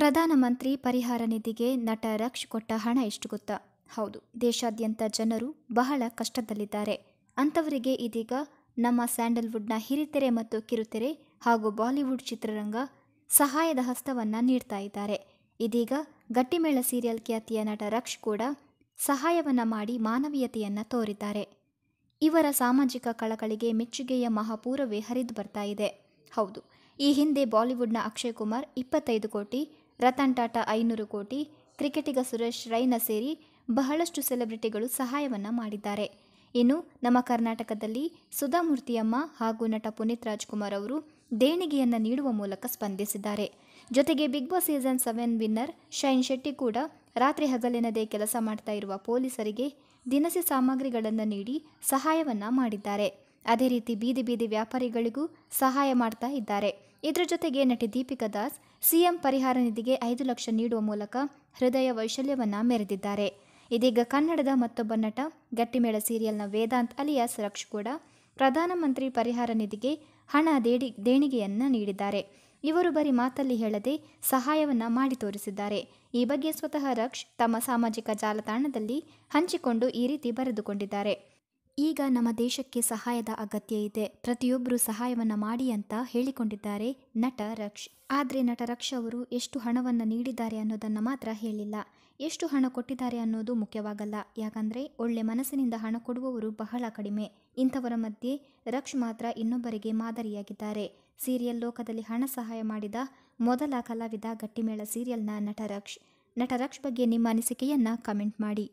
ಪ್ರಧಾನಮಂತ್ರಿ ಪರಿಹಾರ ನಿಧಿಗೆ ನಟ ರಕ್ಷ್ ಕೊಟ್ಟ ಹಣ ಎಷ್ಟು ಗೊತ್ತಾ ಹೌದು ದೇಶಾದ್ಯಂತ ಜನರು ಬಹಳ ಕಷ್ಟದಲ್ಲಿದ್ದಾರೆ ಅಂಥವರಿಗೆ ಇದೀಗ ನಮ್ಮ ಸ್ಯಾಂಡಲ್ವುಡ್ನ ಹಿರಿತೆರೆ ಮತ್ತು ಕಿರುತೆರೆ ಹಾಗೂ ಬಾಲಿವುಡ್ ಚಿತ್ರರಂಗ ಸಹಾಯದ ಹಸ್ತವನ್ನು ನೀಡ್ತಾ ಇದ್ದಾರೆ ಇದೀಗ ಗಟ್ಟಿಮೇಳ ಸೀರಿಯಲ್ ಖ್ಯಾತಿಯ ನಟ ರಕ್ಷ್ ಕೂಡ ಸಹಾಯವನ್ನು ಮಾಡಿ ಮಾನವೀಯತೆಯನ್ನು ತೋರಿದ್ದಾರೆ ಇವರ ಸಾಮಾಜಿಕ ಕಳಕಳಿಗೆ ಮೆಚ್ಚುಗೆಯ ಮಹಾಪೂರವೇ ಹರಿದು ಬರ್ತಾ ಇದೆ ಹೌದು ಈ ಹಿಂದೆ ಬಾಲಿವುಡ್ನ ಅಕ್ಷಯ್ ಕುಮಾರ್ ಇಪ್ಪತ್ತೈದು ಕೋಟಿ ರತನ್ ಟಾಟಾ ಐನೂರು ಕೋಟಿ ಕ್ರಿಕೆಟಿಗ ಸುರೇಶ್ ರೈನಾ ಸೇರಿ ಬಹಳಷ್ಟು ಸೆಲೆಬ್ರಿಟಿಗಳು ಸಹಾಯವನ್ನು ಮಾಡಿದ್ದಾರೆ ಇನ್ನು ನಮ್ಮ ಕರ್ನಾಟಕದಲ್ಲಿ ಸುಧಾಮೂರ್ತಿಯಮ್ಮ ಹಾಗೂ ನಟ ಪುನೀತ್ ರಾಜ್ಕುಮಾರ್ ಅವರು ದೇಣಿಗೆಯನ್ನು ನೀಡುವ ಮೂಲಕ ಸ್ಪಂದಿಸಿದ್ದಾರೆ ಜೊತೆಗೆ Bigg Boss season seven winner Shine Shetty ಕೂಡ ರಾತ್ರಿ ಹಗಲಿನದೇ ಕೆಲಸ ಮಾಡ್ತಾ ಇರುವ ಪೊಲೀಸರಿಗೆ ದಿನಸಿ ಸಾಮಗ್ರಿಗಳನ್ನು ನೀಡಿ ಸಹಾಯವನ್ನು ಮಾಡಿದ್ದಾರೆ ಅದೇ ರೀತಿ ಬೀದಿ ಬೀದಿ ವ್ಯಾಪಾರಿಗಳಿಗೂ ಸಹಾಯ ಮಾಡ್ತಾ ಇದ್ದಾರೆ ಇದರ ಜೊತೆಗೆ ನಟಿ ದೀಪಿಕಾ ದಾಸ್ ಸಿಎಂ ಪರಿಹಾರ ನಿಧಿಗೆ ಐದು ಲಕ್ಷ ನೀಡುವ ಮೂಲಕ ಹೃದಯ ವೈಶಲ್ಯವನ್ನು ಮೆರೆದಿದ್ದಾರೆ ಇದೀಗ ಕನ್ನಡದ ಮತ್ತೊಬ್ಬ ನಟ ಗಟ್ಟಿಮೇಳ ಸೀರಿಯಲ್ನ ವೇದಾಂತ್ ಅಲಿಯಾಸ್ ರಕ್ಷ್ ಕೂಡ ಪ್ರಧಾನಮಂತ್ರಿ ಪರಿಹಾರ ನಿಧಿಗೆ ಹಣ ದೇಡಿ ದೇಣಿಗೆಯನ್ನು ನೀಡಿದ್ದಾರೆ ಇವರು ಬರೀ ಮಾತಲ್ಲಿ ಹೇಳದೆ ಸಹಾಯವನ್ನು ಮಾಡಿ ತೋರಿಸಿದ್ದಾರೆ ಈ ಬಗ್ಗೆ ಸ್ವತಃ ರಕ್ಷ್ ತಮ್ಮ ಸಾಮಾಜಿಕ ಜಾಲತಾಣದಲ್ಲಿ ಹಂಚಿಕೊಂಡು ಈ ರೀತಿ ಬರೆದುಕೊಂಡಿದ್ದಾರೆ ಈಗ ನಮ್ಮ ದೇಶಕ್ಕೆ ಸಹಾಯದ ಅಗತ್ಯ ಇದೆ ಪ್ರತಿಯೊಬ್ಬರು ಸಹಾಯವನ್ನು ಮಾಡಿ ಅಂತ ಹೇಳಿಕೊಂಡಿದ್ದಾರೆ ನಟ ರಕ್ಷ್ ಆದರೆ ನಟ ರಕ್ಷ್ ಅವರು ಎಷ್ಟು ಹಣವನ್ನು ನೀಡಿದ್ದಾರೆ ಅನ್ನೋದನ್ನು ಮಾತ್ರ ಹೇಳಿಲ್ಲ ಎಷ್ಟು ಹಣ ಕೊಟ್ಟಿದ್ದಾರೆ ಅನ್ನೋದು ಮುಖ್ಯವಾಗಲ್ಲ ಯಾಕಂದರೆ ಒಳ್ಳೆ ಮನಸ್ಸಿನಿಂದ ಹಣ ಕೊಡುವವರು ಬಹಳ ಕಡಿಮೆ ಇಂಥವರ ಮಧ್ಯೆ ರಕ್ಷ್ ಮಾತ್ರ ಇನ್ನೊಬ್ಬರಿಗೆ ಮಾದರಿಯಾಗಿದ್ದಾರೆ ಸೀರಿಯಲ್ ಲೋಕದಲ್ಲಿ ಹಣ ಸಹಾಯ ಮಾಡಿದ ಮೊದಲ ಕಲಾವಿದ ಗಟ್ಟಿಮೇಳ ಸೀರಿಯಲ್ನ ನಟ ರಕ್ಷ್ ನಟ ರಕ್ಷ್ ಬಗ್ಗೆ ನಿಮ್ಮ ಅನಿಸಿಕೆಯನ್ನು ಕಮೆಂಟ್ ಮಾಡಿ